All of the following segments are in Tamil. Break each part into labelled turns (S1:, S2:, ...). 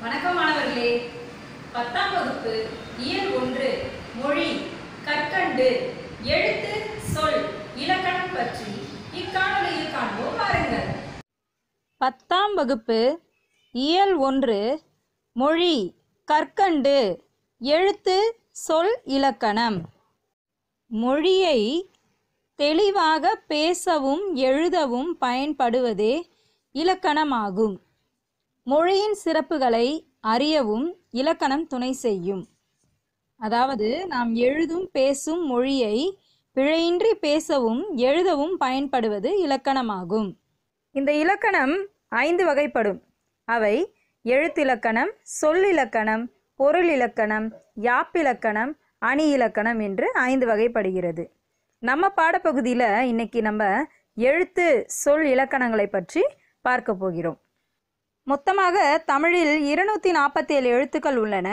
S1: வணக்கம் மாணவர்களே பத்தாம் வகுப்பு இயல் ஒன்று மொழி கற்கண்டு எழுத்து சொல் இலக்கணம் பற்றி இக்காணொலியில் காண்போம் பத்தாம் வகுப்பு இயல் ஒன்று மொழி கற்கண்டு எழுத்து சொல் இலக்கணம் மொழியை தெளிவாக பேசவும் எழுதவும் பயன்படுவதே இலக்கணமாகும் மொழியின் சிறப்புகளை அறியவும் இலக்கணம் துணை செய்யும் அதாவது நாம் எழுதும் பேசும் மொழியை பிழையின்றி பேசவும் எழுதவும் பயன்படுவது இலக்கணமாகும் இந்த இலக்கணம் ஐந்து வகைப்படும் அவை எழுத்திலக்கணம் இலக்கணம் பொருள் இலக்கணம் யாப்பிலக்கணம் அணி இலக்கணம் என்று ஐந்து வகைப்படுகிறது நம்ம பாடப்பகுதியில் இன்னைக்கு நம்ம எழுத்து சொல் இலக்கணங்களை பற்றி பார்க்க போகிறோம் மொத்தமாக தமிழில் இருநூற்றி நாற்பத்தேழு எழுத்துக்கள் உள்ளன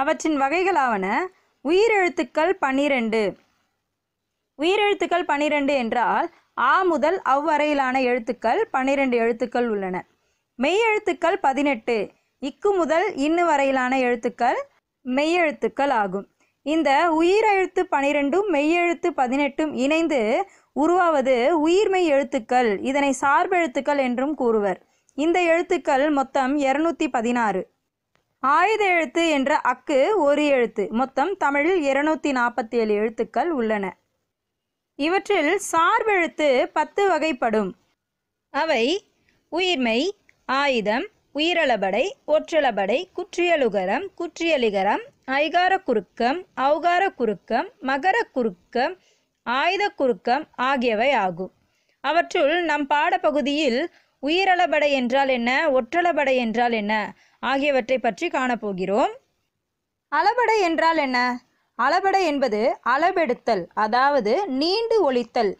S1: அவற்றின் வகைகளாவன உயிரெழுத்துக்கள் பன்னிரெண்டு உயிரெழுத்துக்கள் பன்னிரெண்டு என்றால் ஆ முதல் அவ்வரையிலான எழுத்துக்கள் பன்னிரெண்டு எழுத்துக்கள் உள்ளன மெய்யெழுத்துக்கள் பதினெட்டு இக்கு முதல் இன்னு வரையிலான எழுத்துக்கள் மெய்யெழுத்துக்கள் ஆகும் இந்த உயிரெழுத்து பனிரெண்டும் மெய்யெழுத்து பதினெட்டும் இணைந்து உருவாவது உயிர்மெய் எழுத்துக்கள் இதனை சார்பெழுத்துக்கள் என்றும் கூறுவர் இந்த எழுத்துக்கள் மொத்தம் இருநூத்தி பதினாறு ஆயுத எழுத்து என்ற அக்கு ஒரு எழுத்து மொத்தம் தமிழில் இருநூத்தி நாற்பத்தி ஏழு எழுத்துக்கள் உள்ளன இவற்றில் சார்பெழுத்து பத்து வகைப்படும் அவை உயிர்மை ஆயுதம் உயிரளபடை ஒற்றளபடை குற்றியலுகரம் குற்றியலிகரம் ஐகார குறுக்கம் அவுகார குறுக்கம் மகர குறுக்கம் ஆயுத குறுக்கம் ஆகியவை ஆகும் அவற்றுள் நம் பாடப்பகுதியில் உயிரளபடை என்றால் என்ன ஒற்றளபடை என்றால் என்ன ஆகியவற்றை பற்றி காணப்போகிறோம் அளபடை என்றால் என்ன அளபடை என்பது அளபெடுத்தல் அதாவது நீண்டு ஒழித்தல்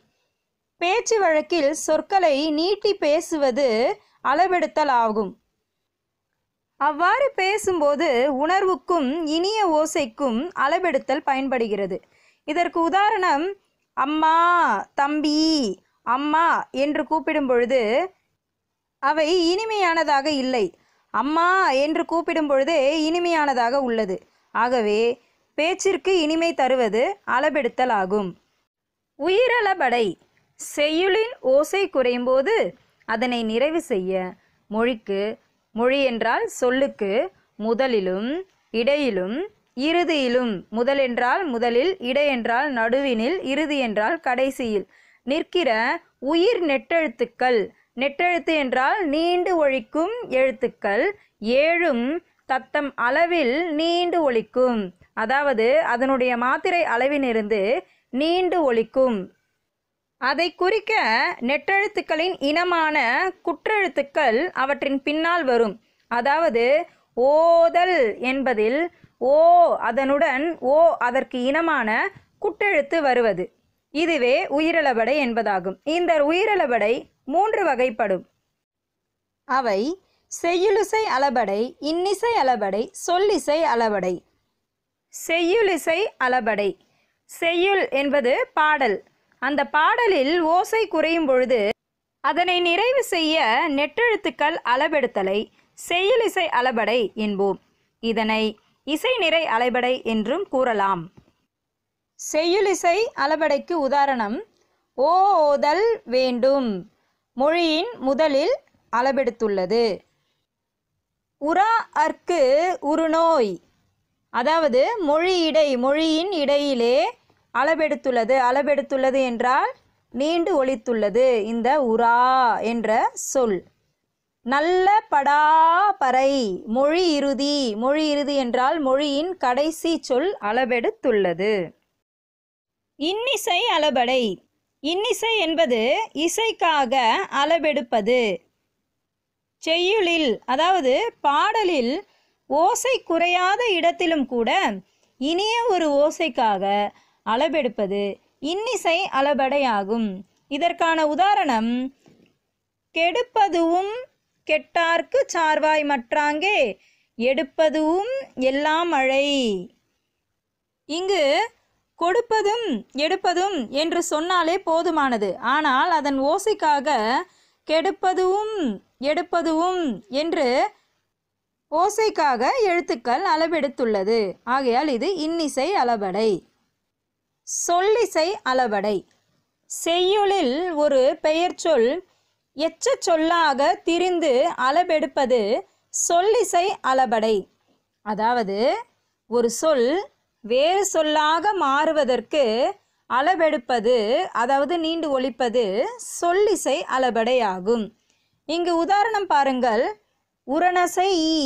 S1: பேச்சு வழக்கில் சொற்களை நீட்டி பேசுவது அளவெடுத்தல் ஆகும் அவ்வாறு பேசும்போது உணர்வுக்கும் இனிய ஓசைக்கும் அளவெடுத்தல் பயன்படுகிறது இதற்கு உதாரணம் அம்மா தம்பி அம்மா என்று கூப்பிடும் பொழுது அவை இனிமையானதாக இல்லை அம்மா என்று கூப்பிடும் பொழுதே இனிமையானதாக உள்ளது ஆகவே பேச்சிற்கு இனிமை தருவது அளபெடுத்தல் ஆகும் உயிரளபடை செய்யுளின் ஓசை குறையும்போது அதனை நிறைவு செய்ய மொழிக்கு மொழி என்றால் சொல்லுக்கு முதலிலும் இடையிலும் இறுதியிலும் முதலென்றால் முதலில் இடையென்றால் நடுவினில் இறுதி என்றால் கடைசியில் நிற்கிற உயிர் நெட்டெழுத்துக்கள் நெட்டெழுத்து என்றால் நீண்டு ஒழிக்கும் எழுத்துக்கள் ஏழும் தத்தம் அளவில் நீண்டு ஒழிக்கும் அதாவது அதனுடைய மாத்திரை அளவிலிருந்து நீண்டு ஒழிக்கும் அதை குறிக்க நெட்டெழுத்துக்களின் இனமான குற்றெழுத்துக்கள் அவற்றின் பின்னால் வரும் அதாவது ஓதல் என்பதில் ஓ அதனுடன் ஓ அதற்கு இனமான குற்றெழுத்து வருவது இதுவே உயிரளவடை என்பதாகும் இந்த உயிரளவடை மூன்று வகைப்படும் அவை செய்யுளிசை அளபடை இன்னிசை அளபடை சொல்லிசை அளபடை செய்யுளிசை அளபடை செய்யுள் என்பது பாடல் அந்த பாடலில் ஓசை குறையும் பொழுது அதனை நிறைவு செய்ய நெட்டெழுத்துக்கள் அளபெடுத்தலை செய்யுளிசை அளபடை என்போம் இதனை இசை நிறை அளபடை என்றும் கூறலாம் செய்யுளிசை அளபடைக்கு உதாரணம் ஓதல் வேண்டும் மொழியின் முதலில் அளபெடுத்துள்ளது உரா அர்க்கு உருநோய் அதாவது மொழி இடை மொழியின் இடையிலே அளபெடுத்துள்ளது அளபெடுத்துள்ளது என்றால் நீண்டு ஒழித்துள்ளது இந்த உரா என்ற சொல் நல்ல படாபறை மொழி இறுதி மொழி இறுதி என்றால் மொழியின் கடைசி சொல் அளபெடுத்துள்ளது இன்னிசை அளபடை இன்னிசை என்பது இசைக்காக அளவெடுப்பது செய்யுளில் அதாவது பாடலில் ஓசை குறையாத இடத்திலும் கூட இனிய ஒரு ஓசைக்காக அளவெடுப்பது இன்னிசை அளபடையாகும் இதற்கான உதாரணம் கெடுப்பதுவும் கெட்டார்க்கு சார்வாய் மற்றாங்கே எடுப்பதுவும் எல்லாம் மழை இங்கு கொடுப்பதும் எடுப்பதும் என்று சொன்னாலே போதுமானது ஆனால் அதன் ஓசைக்காக கெடுப்பதும் எடுப்பதும் என்று ஓசைக்காக எழுத்துக்கள் அளவெடுத்துள்ளது ஆகையால் இது இன்னிசை அளபடை சொல்லிசை அளபடை செய்யுளில் ஒரு பெயர் சொல் எச்ச சொல்லாக திரிந்து அளபெடுப்பது சொல்லிசை அளபடை அதாவது ஒரு சொல் வேறு சொல்லாக மாறுவதற்கு அளவெடுப்பது அதாவது நீண்டு ஒழிப்பது சொல்லிசை அளபடையாகும் இங்கு உதாரணம் பாருங்கள் உரணசை ஈ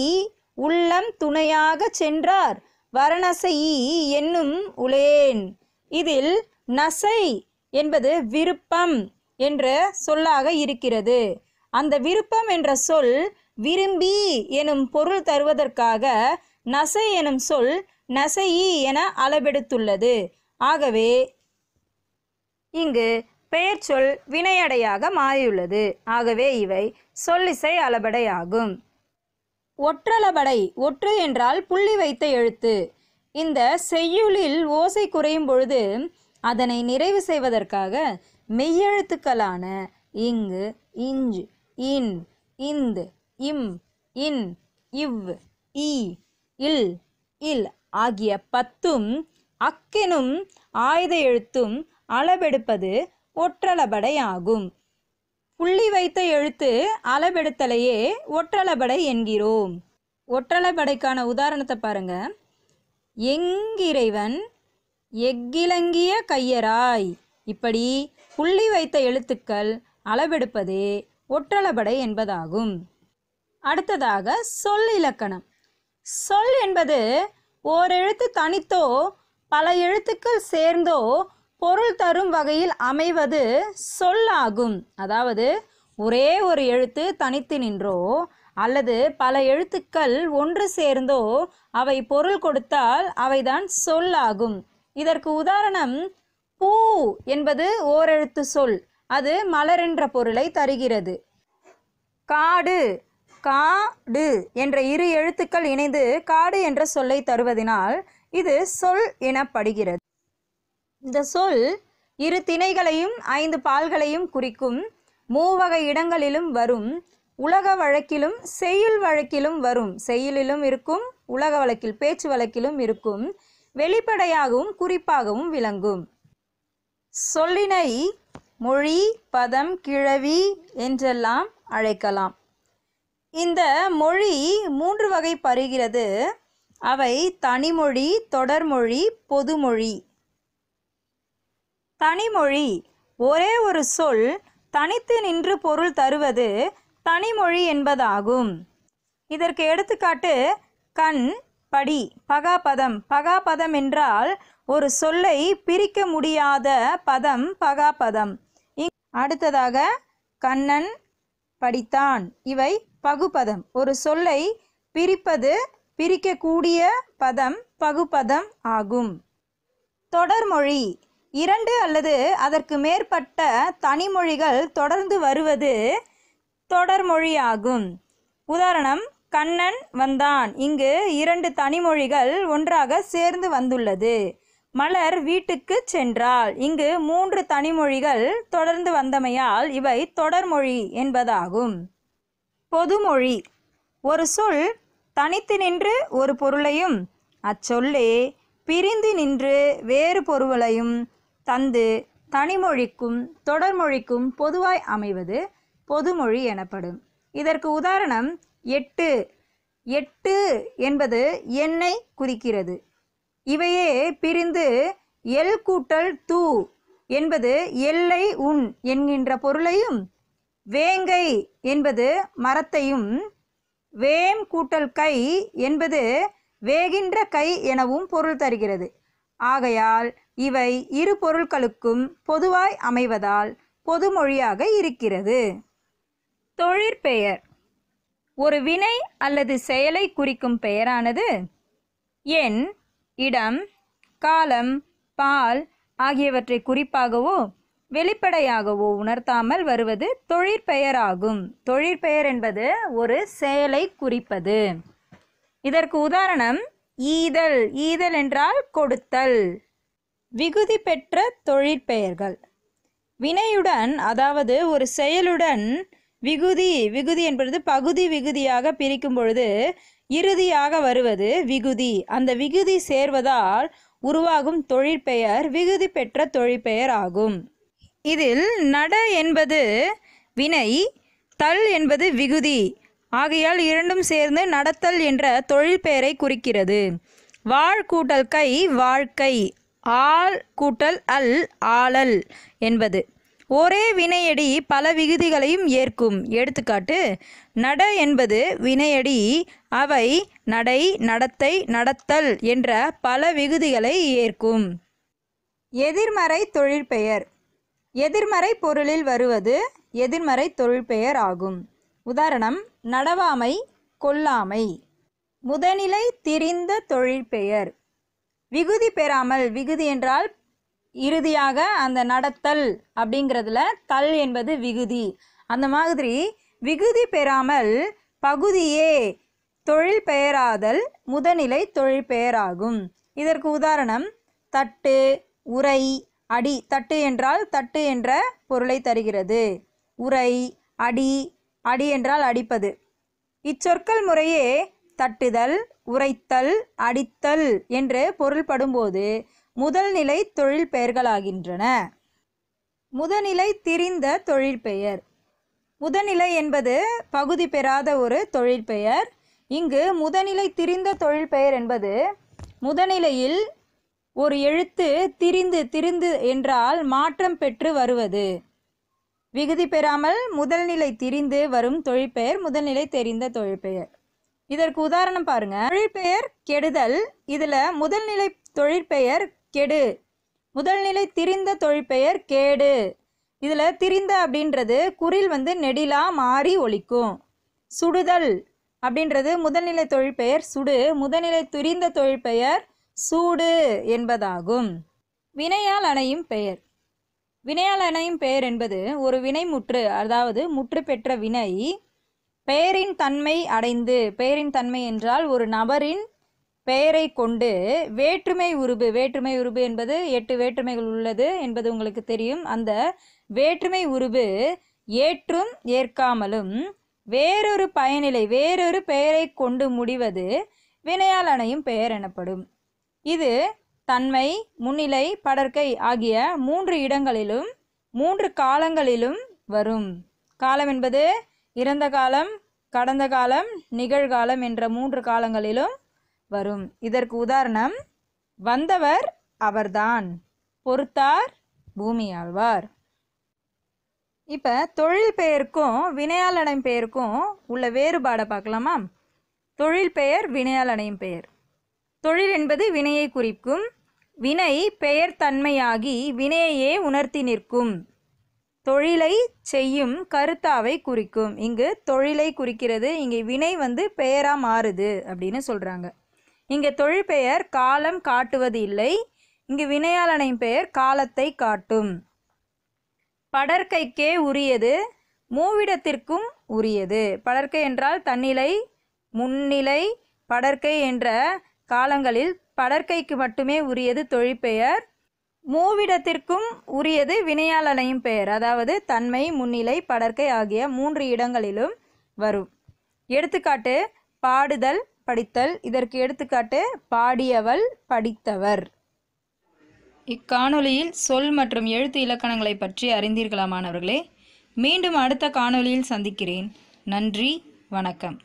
S1: உள்ளம் துணையாக சென்றார் வரணசை ஈ என்னும் உளேன் இதில் நசை என்பது விருப்பம் என்ற சொல்லாக இருக்கிறது அந்த விருப்பம் என்ற சொல் விரும்பி எனும் பொருள் தருவதற்காக நசை எனும் சொல் நசையி என அளவெடுத்துள்ளது ஆகவே இங்கு பெயர் சொல் வினையடையாக மாறியுள்ளது ஆகவே இவை சொல்லிசை அளபடையாகும் ஒற்றளபடை ஒற்று என்றால் புள்ளி வைத்த எழுத்து இந்த செய்யுளில் ஓசை குறையும் பொழுது அதனை நிறைவு செய்வதற்காக மெய்யெழுத்துக்களான இங்கு இஞ்ச் இன் இந்து இம் இன் இவ் இ இல் இல் ஆகிய பத்தும் அக்கெனும் ஆயுத எழுத்தும் அளவெடுப்பது ஒற்றளபடையாகும் புள்ளி வைத்த எழுத்து அளவெடுத்தலையே ஒற்றளபடை என்கிறோம் ஒற்றளபடைக்கான உதாரணத்தை பாருங்க எங்கிறைவன் எக்கிலங்கிய கையராய் இப்படி புள்ளி வைத்த எழுத்துக்கள் அளவெடுப்பதே ஒற்றளபடை என்பதாகும் அடுத்ததாக சொல் இலக்கணம் சொல் என்பது ஓர் எழுத்து தனித்தோ பல எழுத்துக்கள் சேர்ந்தோ பொருள் தரும் வகையில் அமைவது சொல்லாகும் அதாவது ஒரே ஒரு எழுத்து தனித்து நின்றோ அல்லது பல எழுத்துக்கள் ஒன்று சேர்ந்தோ அவை பொருள் கொடுத்தால் அவைதான் சொல்லாகும் இதற்கு உதாரணம் பூ என்பது ஓரெழுத்து சொல் அது மலர் என்ற பொருளை தருகிறது காடு காடு என்ற இரு எழுத்துக்கள் இணைந்து காடு என்ற சொல்லை தருவதனால் இது சொல் எனப்படுகிறது இந்த சொல் இரு திணைகளையும் ஐந்து பால்களையும் குறிக்கும் மூவகை இடங்களிலும் வரும் உலக வழக்கிலும் செய்யுள் வழக்கிலும் வரும் செய்யுளிலும் இருக்கும் உலக வழக்கில் பேச்சு வழக்கிலும் இருக்கும் வெளிப்படையாகவும் குறிப்பாகவும் விளங்கும் சொல்லினை மொழி பதம் கிழவி என்றெல்லாம் அழைக்கலாம் இந்த மொழி மூன்று வகை பருகிறது அவை தனிமொழி தொடர்மொழி பொதுமொழி தனிமொழி ஒரே ஒரு சொல் தனித்து நின்று பொருள் தருவது தனிமொழி என்பதாகும் இதற்கு எடுத்துக்காட்டு கண் படி பகாபதம் பகாபதம் என்றால் ஒரு சொல்லை பிரிக்க முடியாத பதம் பகாபதம் அடுத்ததாக கண்ணன் படித்தான் இவை பகுபதம் ஒரு சொல்லை பிரிப்பது பிரிக்கக்கூடிய பதம் பகுபதம் ஆகும் தொடர்மொழி இரண்டு அல்லது அதற்கு மேற்பட்ட தனிமொழிகள் தொடர்ந்து வருவது தொடர்மொழியாகும் உதாரணம் கண்ணன் வந்தான் இங்கு இரண்டு தனிமொழிகள் ஒன்றாக சேர்ந்து வந்துள்ளது மலர் வீட்டுக்கு சென்றாள் இங்கு மூன்று தனிமொழிகள் தொடர்ந்து வந்தமையால் இவை தொடர்மொழி என்பதாகும் பொதுமொழி ஒரு சொல் தனித்து நின்று ஒரு பொருளையும் அச்சொல்லே பிரிந்து நின்று வேறு பொருளையும் தந்து தனிமொழிக்கும் தொடர்மொழிக்கும் பொதுவாய் அமைவது பொதுமொழி எனப்படும் இதற்கு உதாரணம் எட்டு எட்டு என்பது எண்ணை குறிக்கிறது இவையே பிரிந்து எல் கூட்டல் தூ என்பது எல்லை உண் என்கின்ற பொருளையும் வேங்கை என்பது மரத்தையும் வேம் கூட்டல் கை என்பது வேகின்ற கை எனவும் பொருள் தருகிறது ஆகையால் இவை இரு பொருட்களுக்கும் பொதுவாய் அமைவதால் பொதுமொழியாக இருக்கிறது தொழிற்பெயர் ஒரு வினை அல்லது செயலை குறிக்கும் பெயரானது என் இடம் காலம் பால் ஆகியவற்றை குறிப்பாகவோ வெளிப்படையாகவோ உணர்த்தாமல் வருவது தொழிற்பெயராகும் தொழிற்பெயர் என்பது ஒரு செயலை குறிப்பது இதற்கு உதாரணம் ஈதல் ஈதல் என்றால் கொடுத்தல் விகுதி பெற்ற தொழிற்பெயர்கள் வினையுடன் அதாவது ஒரு செயலுடன் விகுதி விகுதி என்பது பகுதி விகுதியாக பிரிக்கும் பொழுது இறுதியாக வருவது விகுதி அந்த விகுதி சேர்வதால் உருவாகும் தொழிற்பெயர் விகுதி பெற்ற தொழிற்பெயர் ஆகும் இதில் நட என்பது வினை தல் என்பது விகுதி ஆகையால் இரண்டும் சேர்ந்து நடத்தல் என்ற தொழிற்பெயரை குறிக்கிறது வாழ் கூட்டல் கை வாழ்க்கை ஆள் கூட்டல் அல் ஆளல் என்பது ஒரே வினையடி பல விகுதிகளையும் ஏற்கும் எடுத்துக்காட்டு நட என்பது வினையடி அவை நடை நடத்தை நடத்தல் என்ற பல விகுதிகளை ஏற்கும் எதிர்மறை தொழிற்பெயர் எதிர்மறை பொருளில் வருவது எதிர்மறை தொழிற்பெயர் ஆகும் உதாரணம் நடவாமை கொல்லாமை முதனிலை திரிந்த தொழிற்பெயர் விகுதி பெறாமல் விகுதி என்றால் இறுதியாக அந்த நடத்தல் அப்படிங்கிறதுல தல் என்பது விகுதி அந்த மாதிரி விகுதி பெறாமல் பகுதியே தொழில் பெயராதல் முதநிலை தொழில் பெயராகும் இதற்கு உதாரணம் தட்டு உரை அடி தட்டு என்றால் தட்டு என்ற பொருளை தருகிறது உரை அடி அடி என்றால் அடிப்பது இச்சொற்கள் முறையே தட்டுதல் உரைத்தல் அடித்தல் என்று பொருள்படும்போது முதல்நிலை தொழில் பெயர்களாகின்றன முதநிலை திரிந்த பெயர் முதநிலை என்பது பகுதி பெறாத ஒரு பெயர் இங்கு முதநிலை திரிந்த பெயர் என்பது முதநிலையில் ஒரு எழுத்து திரிந்து திரிந்து என்றால் மாற்றம் பெற்று வருவது விகுதி பெறாமல் முதல்நிலை திரிந்து வரும் தொழிற்பெயர் முதல்நிலை தெரிந்த தொழிற்பெயர் இதற்கு உதாரணம் பாருங்க தொழிற்பெயர் கெடுதல் இதில் முதல்நிலை தொழிற்பெயர் கெடு முதல்நிலை திரிந்த தொழிற்பெயர் கேடு இதில் திரிந்த அப்படின்றது குரில் வந்து நெடிலா மாறி ஒழிக்கும் சுடுதல் அப்படின்றது முதல்நிலை தொழிற்பெயர் சுடு முதல்நிலை துரிந்த தொழிற்பெயர் சூடு என்பதாகும் வினையால் அணையும் பெயர் வினையால் அணையும் பெயர் என்பது ஒரு வினை முற்று அதாவது முற்று பெற்ற வினை பெயரின் தன்மை அடைந்து பெயரின் தன்மை என்றால் ஒரு நபரின் பெயரை கொண்டு வேற்றுமை உருபு வேற்றுமை உருபு என்பது எட்டு வேற்றுமைகள் உள்ளது என்பது உங்களுக்கு தெரியும் அந்த வேற்றுமை உருபு ஏற்றும் ஏற்காமலும் வேறொரு பயனிலை வேறொரு பெயரை கொண்டு முடிவது வினையால் அணையும் பெயர் எனப்படும் இது தன்மை முன்னிலை படற்கை ஆகிய மூன்று இடங்களிலும் மூன்று காலங்களிலும் வரும் காலம் என்பது இறந்த காலம் கடந்த காலம் நிகழ்காலம் என்ற மூன்று காலங்களிலும் வரும் இதற்கு உதாரணம் வந்தவர் அவர்தான் பொறுத்தார் பூமி ஆழ்வார் இப்போ தொழில் பெயருக்கும் வினையாளடையும் பெயருக்கும் உள்ள வேறுபாடை பார்க்கலாமா தொழில் பெயர் வினையாளடையும் பெயர் தொழில் என்பது வினையை குறிக்கும் வினை பெயர் தன்மையாகி வினையையே உணர்த்தி நிற்கும் தொழிலை செய்யும் கருத்தாவை குறிக்கும் இங்கு தொழிலை குறிக்கிறது இங்கே வினை வந்து பெயராக மாறுது அப்படின்னு சொல்கிறாங்க இங்கே தொழில் பெயர் காலம் காட்டுவது இல்லை இங்கு வினையாளனின் பெயர் காலத்தை காட்டும் படற்கைக்கே உரியது மூவிடத்திற்கும் உரியது படற்கை என்றால் தன்னிலை முன்னிலை படற்கை என்ற காலங்களில் படற்கைக்கு மட்டுமே உரியது தொழிற்பெயர் மூவிடத்திற்கும் உரியது வினையாளனையும் பெயர் அதாவது தன்மை முன்னிலை படற்கை ஆகிய மூன்று இடங்களிலும் வரும் எடுத்துக்காட்டு பாடுதல் படித்தல் இதற்கு எடுத்துக்காட்டு பாடியவள் படித்தவர் இக்காணொலியில் சொல் மற்றும் எழுத்து இலக்கணங்களை பற்றி அறிந்தீர்களா மாணவர்களே மீண்டும் அடுத்த காணொலியில் சந்திக்கிறேன் நன்றி வணக்கம்